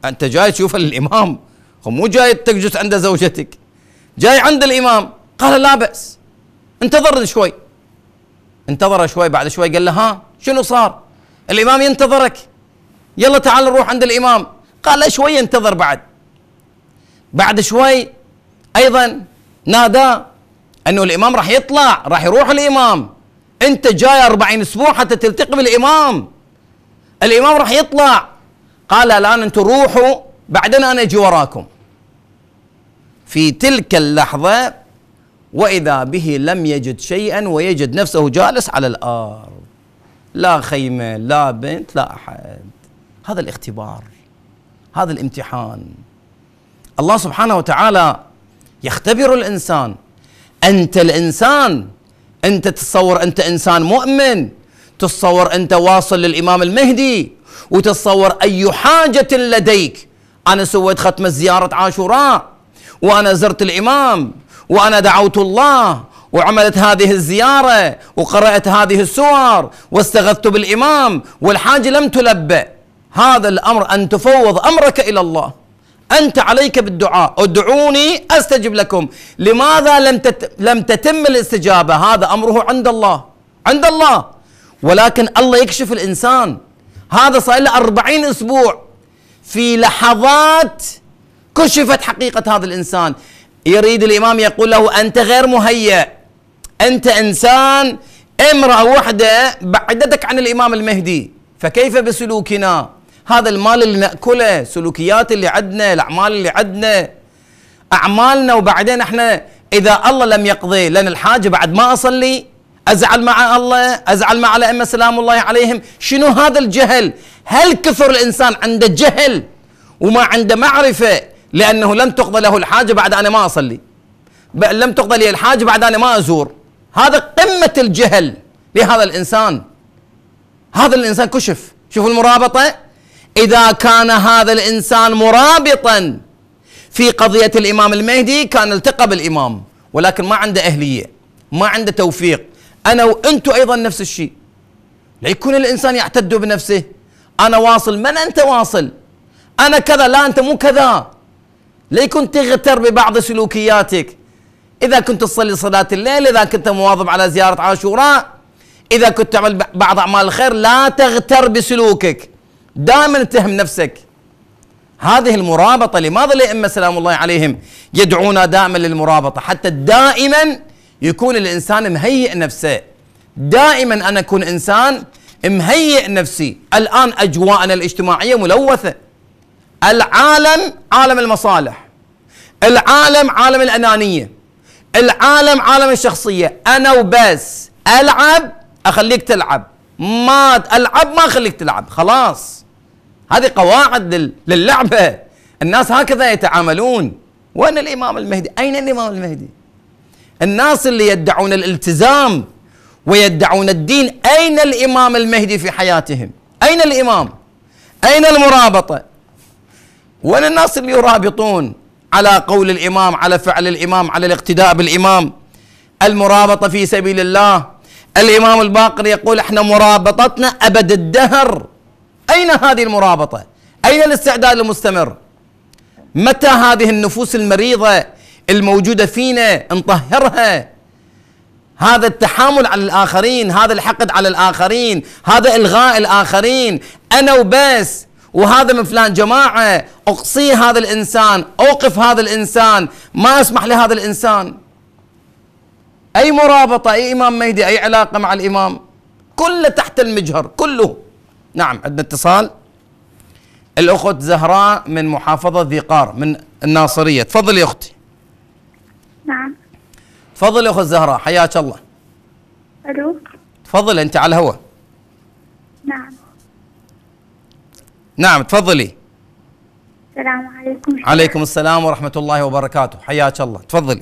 أنت جاي تشوف الإمام هو مو جاي تجلس عند زوجتك جاي عند الإمام قال لا بأس انتظر شوي انتظر شوي بعد شوي قال له ها شنو صار الإمام ينتظرك يلا تعال نروح عند الإمام قال شوي انتظر بعد بعد شوي ايضا نادى انه الامام راح يطلع راح يروح الامام انت جاي 40 اسبوع حتى تلتقي بالامام الامام راح يطلع قال الان انتم روحوا بعدين انا اجي وراكم في تلك اللحظه واذا به لم يجد شيئا ويجد نفسه جالس على الارض لا خيمه لا بنت لا احد هذا الاختبار هذا الامتحان الله سبحانه وتعالى يختبر الانسان انت الانسان انت تتصور انت انسان مؤمن تتصور انت واصل للامام المهدي وتتصور اي حاجه لديك انا سويت ختمه زياره عاشوراء وانا زرت الامام وانا دعوت الله وعملت هذه الزياره وقرات هذه السور واستغثت بالامام والحاجه لم تلبى هذا الامر ان تفوض امرك الى الله أنت عليك بالدعاء ادعوني أستجب لكم لماذا لم, تت... لم تتم الاستجابة هذا أمره عند الله عند الله ولكن الله يكشف الإنسان هذا صار له أربعين أسبوع في لحظات كشفت حقيقة هذا الإنسان يريد الإمام يقول له أنت غير مهيأ أنت إنسان امرأة وحده بعدتك عن الإمام المهدي فكيف بسلوكنا هذا المال اللي ناكله سلوكيات اللي عندنا الاعمال اللي عندنا اعمالنا وبعدين احنا اذا الله لم يقضي لنا الحاجه بعد ما اصلي ازعل مع الله ازعل مع الائمه سلام الله عليهم شنو هذا الجهل هل كثر الانسان عنده جهل وما عنده معرفه لانه لم تقضى له الحاجه بعد انا ما اصلي لم تقضى لي الحاجه بعد انا ما ازور هذا قمه الجهل لهذا الانسان هذا الانسان كشف شوفوا المرابطه اذا كان هذا الانسان مرابطا في قضيه الامام المهدي كان التقى بالامام ولكن ما عنده اهليه ما عنده توفيق انا وانتو ايضا نفس الشيء لا يكون الانسان يعتد بنفسه انا واصل من انت واصل انا كذا لا انت مو كذا لا يكون تغتر ببعض سلوكياتك اذا كنت تصلي صلاه الليل اذا كنت مواظب على زياره عاشوراء اذا كنت تعمل بعض اعمال الخير لا تغتر بسلوكك دائما اتهم نفسك هذه المرابطه لماذا الائمه سلام الله عليهم يدعونا دائما للمرابطه حتى دائما يكون الانسان مهيئ نفسه دائما انا اكون انسان مهيئ نفسي الان اجواءنا الاجتماعيه ملوثه العالم عالم المصالح العالم عالم الانانيه العالم عالم الشخصيه انا وبس العب اخليك تلعب ما العب ما اخليك تلعب خلاص هذه قواعد للعبة الناس هكذا يتعاملون وين الإمام المهدي أين الإمام المهدي الناس اللي يدعون الالتزام ويدعون الدين أين الإمام المهدي في حياتهم أين الإمام أين المرابطة وين الناس اللي يرابطون على قول الإمام على فعل الإمام على الاقتداء بالإمام المرابطة في سبيل الله الإمام الباقر يقول احنا مرابطتنا أبد الدهر أين هذه المرابطة؟ أين الاستعداد المستمر؟ متى هذه النفوس المريضة الموجودة فينا نطهرها؟ هذا التحامل على الآخرين، هذا الحقد على الآخرين، هذا إلغاء الآخرين، أنا وبس وهذا من فلان جماعة أقصي هذا الإنسان أوقف هذا الإنسان ما أسمح لهذا الإنسان أي مرابطة أي إمام مهدي أي علاقة مع الإمام كله تحت المجهر كله نعم عندنا اتصال الاخت زهراء من محافظه ذي قار من الناصريه تفضلي يا اختي نعم تفضلي اخت زهراء حياك الله الو تفضل انت على الهواء نعم نعم تفضلي السلام عليكم عليكم السلام ورحمه الله وبركاته حياك الله تفضلي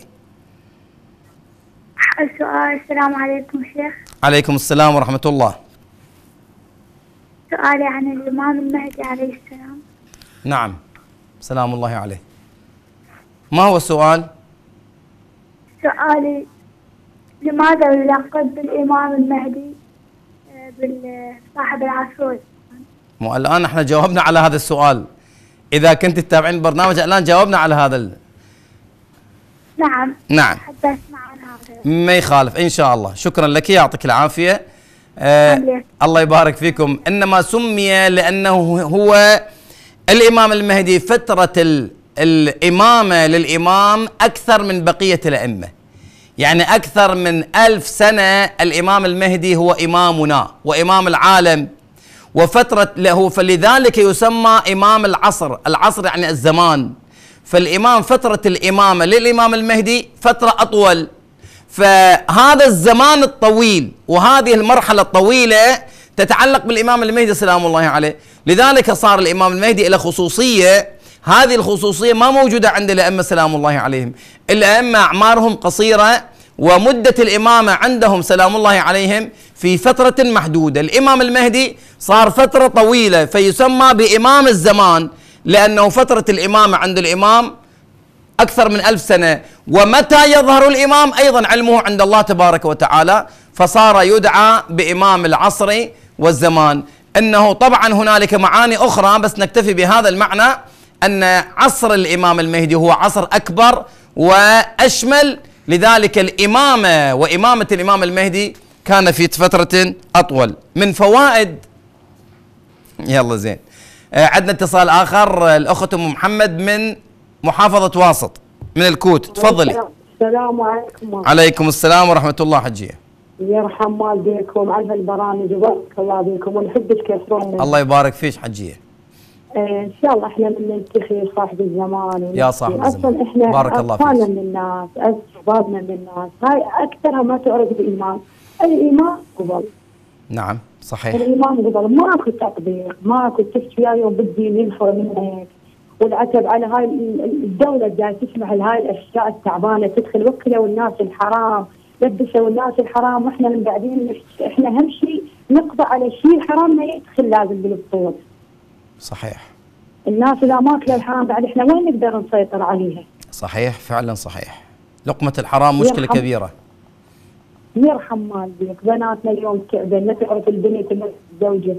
السؤال السلام عليكم شيخ عليكم السلام ورحمه الله سؤالي عن الإمام المهدي عليه السلام نعم سلام الله عليه ما هو السؤال؟ سؤالي لماذا يلقب بالإمام المهدي آه، بالصاحب العصور مو الآن احنا جاوبنا على هذا السؤال إذا كنت تتابعين البرنامج الآن جاوبنا على هذا ال... نعم نعم أسمع ما يخالف إن شاء الله شكرا لك يعطيك العافية آه، الله يبارك فيكم انما سمي لانه هو الامام المهدي فتره الامامه للامام اكثر من بقيه الائمه يعني اكثر من ألف سنه الامام المهدي هو امامنا وامام العالم وفتره له فلذلك يسمى امام العصر العصر يعني الزمان فالامام فتره الامامه للامام المهدي فتره اطول فهذا الزمان الطويل وهذه المرحلة الطويلة تتعلق بالإمام المهدي سلام الله عليه لذلك صار الإمام المهدي إلى خصوصية هذه الخصوصية ما موجودة عند الأئمة سلام الله عليهم الأئمة أعمارهم قصيرة ومدة الإمامة عندهم سلام الله عليهم في فترة محدودة الإمام المهدي صار فترة طويلة فيسمى بإمام الزمان لأنه فترة الإمامة عند الإمام أكثر من ألف سنة ومتى يظهر الإمام أيضا علمه عند الله تبارك وتعالى فصار يدعى بإمام العصر والزمان أنه طبعا هنالك معاني أخرى بس نكتفي بهذا المعنى أن عصر الإمام المهدي هو عصر أكبر وأشمل لذلك الإمامة وإمامة الإمام المهدي كان في فترة أطول من فوائد يلا زين آه، عندنا اتصال آخر الأخت أم محمد من محافظة واسط من الكوت تفضلي السلام عليكم عليكم السلام ورحمة الله حجية يرحم والديكم على البرامج وبارك الله فيكم ونحبك كثير الله يبارك فيك حجية إيه ان شاء الله احنا من نلتقي صاحب الزمان يا صاحب الزمان اصلا احنا بارك الله فيك من الناس شبابنا من الناس هاي اكثرها ما تعرف بالايمان الايمان قبل نعم صحيح الايمان قبل ماكو تطبيق ماكو تحكي يا يوم بدي ينفر منك والعتب على هاي الدوله قاعده تسمح لهاي الاشياء التعبانه تدخل وكله والناس الحرام لبسوا الناس الحرام واحنا من بعدين احنا اهم شيء نقضى على شيء الحرام ما يدخل لازم بالبطول. صحيح. الناس اذا ماكله الحرام بعد احنا وين نقدر نسيطر عليها؟ صحيح فعلا صحيح. لقمه الحرام مشكله يرحم كبيره. يرحم والديك بناتنا اليوم تعبن لا تعرف البنت الزوجه.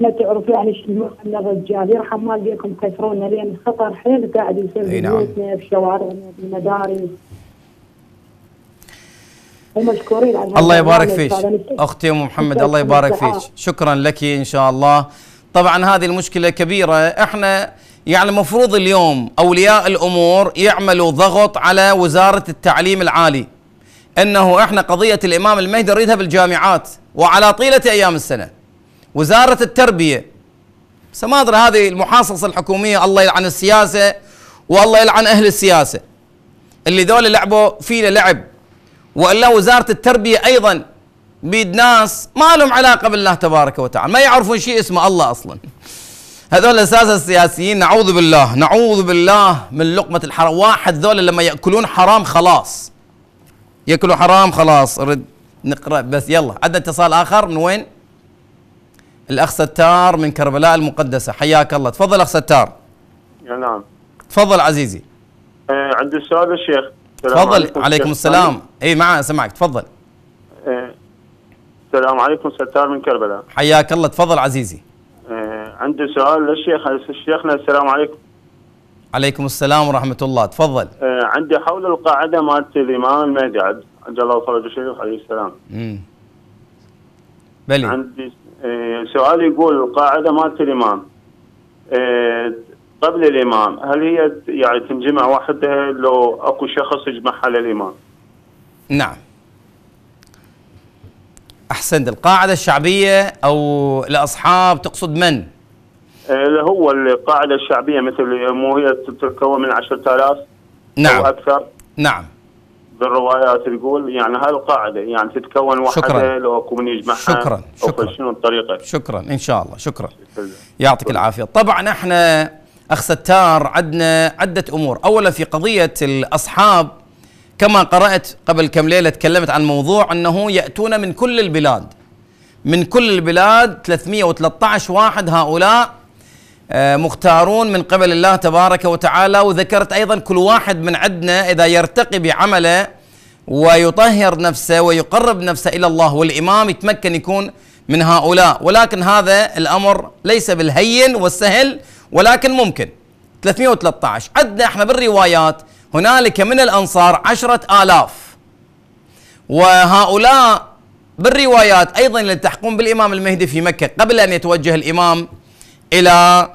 ما تعرف يعني شنو من الرجال يرحم والديكم كسرونا لان الخطر حيل قاعد يصير في نعم. بيوتنا في شوارعنا في المدارس ومشكورين على الله يبارك يعني فيك اختي ام محمد الله يبارك فيك شكرا لك ان شاء الله طبعا هذه المشكله كبيره احنا يعني المفروض اليوم اولياء الامور يعملوا ضغط على وزاره التعليم العالي انه احنا قضيه الامام المهدي نريدها بالجامعات وعلى طيله ايام السنه وزارة التربية ما أدري هذه المحاصصة الحكومية الله يلعن السياسة والله يلعن أهل السياسة اللي ذول لعبوا فينا لعب وإلا وزارة التربية أيضا بيد ناس ما لهم علاقة بالله تبارك وتعالى ما يعرفون شيء اسمه الله أصلا هذول اساسا السياسيين نعوذ بالله نعوذ بالله من لقمه الحرام واحد ذول لما ياكلون حرام خلاص ياكلوا حرام خلاص رد نقرا بس يلا عندنا اتصال اخر من وين الاخ ستار من كربلاء المقدسه حياك الله تفضل اخ ستار نعم تفضل عزيزي آه عندي سؤال الشيخ تفضل عليكم, عليكم السلام اي معا سمعك تفضل آه السلام عليكم ستار من كربلاء حياك الله تفضل عزيزي آه عندي سؤال للشيخ شيخنا السلام عليكم عليكم السلام ورحمة الله تفضل آه عندي حول القاعدة مالت الإمام المهدي عجل الله فرجه الشيخ عليه السلام امم بلي عندي إيه، سؤال يقول القاعدة مالت الإمام إيه، قبل الإمام هل هي يعني تنجمع وحدها لو أكو شخص يجمعها للإمام نعم أحسنت القاعدة الشعبية أو الأصحاب تقصد من؟ إيه، هو القاعدة الشعبية مثل مو هي تتكون من 10000 نعم أو أكثر نعم بالروايات تقول يعني هاي القاعده يعني تتكون شكرا لو اكون يجمعها شكرا شكرا شنو الطريقه شكرا ان شاء الله شكرا, يعطيك العافيه طبعا احنا اخ ستار عندنا عده امور اولا في قضيه الاصحاب كما قرات قبل كم ليله تكلمت عن موضوع انه ياتون من كل البلاد من كل البلاد 313 واحد هؤلاء آه، مختارون من قبل الله تبارك وتعالى وذكرت ايضا كل واحد من عندنا اذا يرتقي بعمله ويطهر نفسه ويقرب نفسه الى الله والامام يتمكن يكون من هؤلاء ولكن هذا الامر ليس بالهين والسهل ولكن ممكن 313 عندنا احنا بالروايات هنالك من الانصار عشرة آلاف وهؤلاء بالروايات ايضا يلتحقون بالامام المهدي في مكه قبل ان يتوجه الامام الى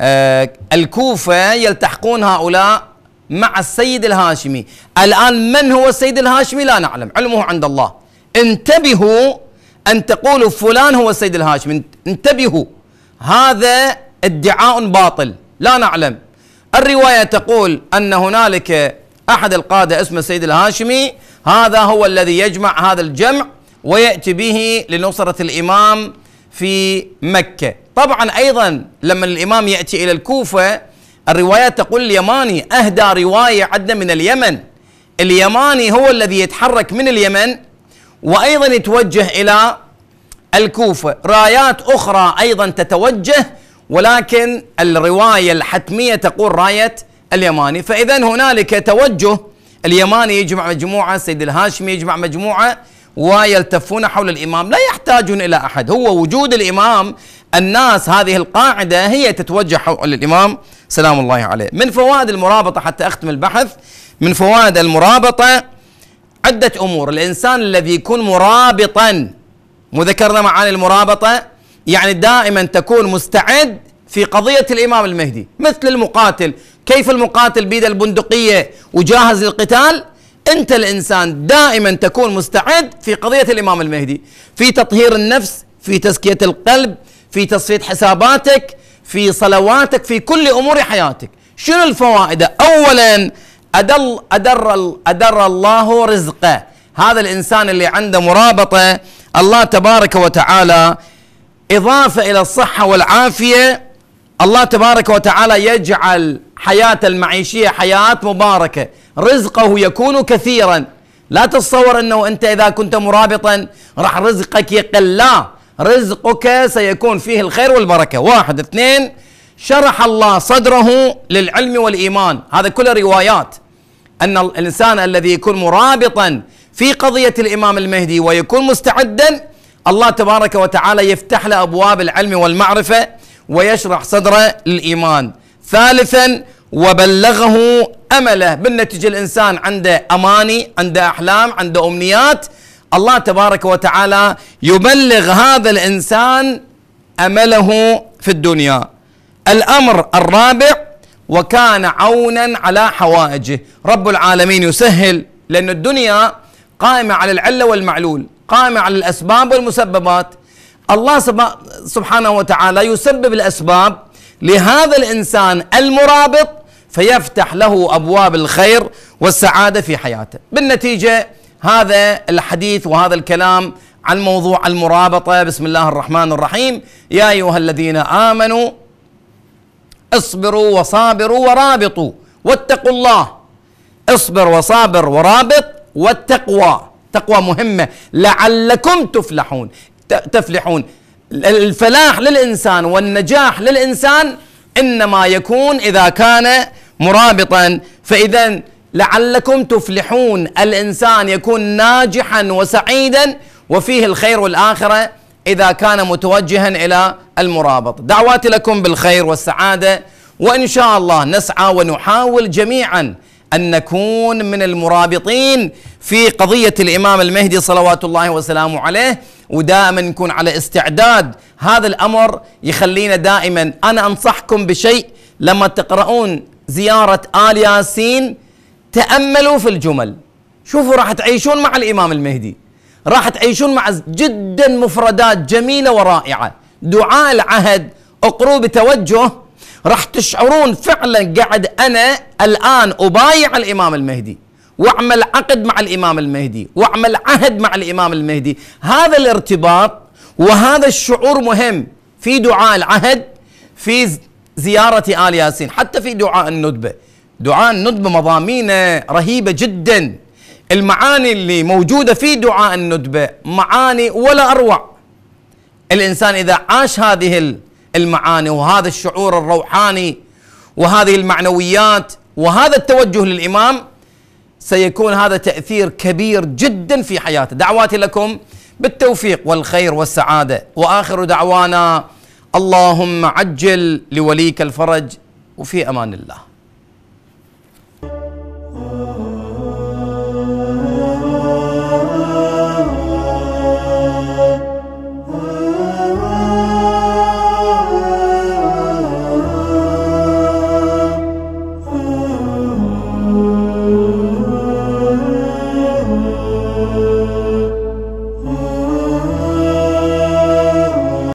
آه، الكوفة يلتحقون هؤلاء مع السيد الهاشمي الآن من هو السيد الهاشمي لا نعلم علمه عند الله انتبهوا أن تقولوا فلان هو السيد الهاشمي انتبهوا هذا ادعاء باطل لا نعلم الرواية تقول أن هنالك أحد القادة اسمه السيد الهاشمي هذا هو الذي يجمع هذا الجمع ويأتي به لنصرة الإمام في مكة طبعا ايضا لما الامام ياتي الى الكوفه الروايات تقول اليماني اهدى روايه عندنا من اليمن اليماني هو الذي يتحرك من اليمن وايضا يتوجه الى الكوفه رايات اخرى ايضا تتوجه ولكن الروايه الحتميه تقول رايه اليماني فاذا هنالك توجه اليماني يجمع مجموعه السيد الهاشمي يجمع مجموعه ويلتفون حول الامام لا يحتاجون الى احد هو وجود الامام الناس هذه القاعده هي تتوجه حول الامام سلام الله عليه من فوائد المرابطه حتى اختم البحث من فوائد المرابطه عده امور الانسان الذي يكون مرابطا مذكرنا معاني المرابطه يعني دائما تكون مستعد في قضيه الامام المهدي مثل المقاتل كيف المقاتل بيده البندقيه وجاهز للقتال أنت الإنسان دائما تكون مستعد في قضية الإمام المهدي في تطهير النفس في تزكية القلب في تصفية حساباتك في صلواتك في كل أمور حياتك شنو الفوائد أولا أدل أدر, أدر الله رزقه هذا الإنسان اللي عنده مرابطة الله تبارك وتعالى إضافة إلى الصحة والعافية الله تبارك وتعالى يجعل حياته المعيشية حياة مباركة رزقه يكون كثيرا لا تتصور انه انت اذا كنت مرابطا راح رزقك يقل لا رزقك سيكون فيه الخير والبركه واحد اثنين شرح الله صدره للعلم والايمان هذا كله روايات ان الانسان الذي يكون مرابطا في قضيه الامام المهدي ويكون مستعدا الله تبارك وتعالى يفتح له ابواب العلم والمعرفه ويشرح صدره للايمان ثالثا وبلغه امله بالنتيجه الانسان عنده اماني عنده احلام عنده امنيات الله تبارك وتعالى يبلغ هذا الانسان امله في الدنيا الامر الرابع وكان عونا على حوائجه رب العالمين يسهل لان الدنيا قائمه على العله والمعلول قائمه على الاسباب والمسببات الله سبحانه وتعالى يسبب الاسباب لهذا الانسان المرابط فيفتح له ابواب الخير والسعاده في حياته. بالنتيجه هذا الحديث وهذا الكلام عن موضوع المرابطه بسم الله الرحمن الرحيم يا ايها الذين امنوا اصبروا وصابروا ورابطوا واتقوا الله اصبر وصابر ورابط والتقوى تقوى مهمه لعلكم تفلحون تفلحون الفلاح للإنسان والنجاح للإنسان إنما يكون إذا كان مرابطا فإذا لعلكم تفلحون الإنسان يكون ناجحا وسعيدا وفيه الخير والآخرة إذا كان متوجها إلى المرابط دعواتي لكم بالخير والسعادة وإن شاء الله نسعى ونحاول جميعا أن نكون من المرابطين في قضية الإمام المهدي صلوات الله وسلامه عليه ودائما نكون على استعداد هذا الامر يخلينا دائما انا انصحكم بشيء لما تقرؤون زياره ال ياسين تاملوا في الجمل شوفوا راح تعيشون مع الامام المهدي راح تعيشون مع جدا مفردات جميله ورائعه دعاء العهد اقروا بتوجه راح تشعرون فعلا قاعد انا الان ابايع الامام المهدي واعمل عقد مع الامام المهدي واعمل عهد مع الامام المهدي هذا الارتباط وهذا الشعور مهم في دعاء العهد في زياره ال ياسين حتى في دعاء الندبه دعاء الندبه مضامينه رهيبه جدا المعاني اللي موجوده في دعاء الندبه معاني ولا اروع الانسان اذا عاش هذه المعاني وهذا الشعور الروحاني وهذه المعنويات وهذا التوجه للامام سيكون هذا تأثير كبير جدا في حياته دعواتي لكم بالتوفيق والخير والسعادة وآخر دعوانا اللهم عجل لوليك الفرج وفي أمان الله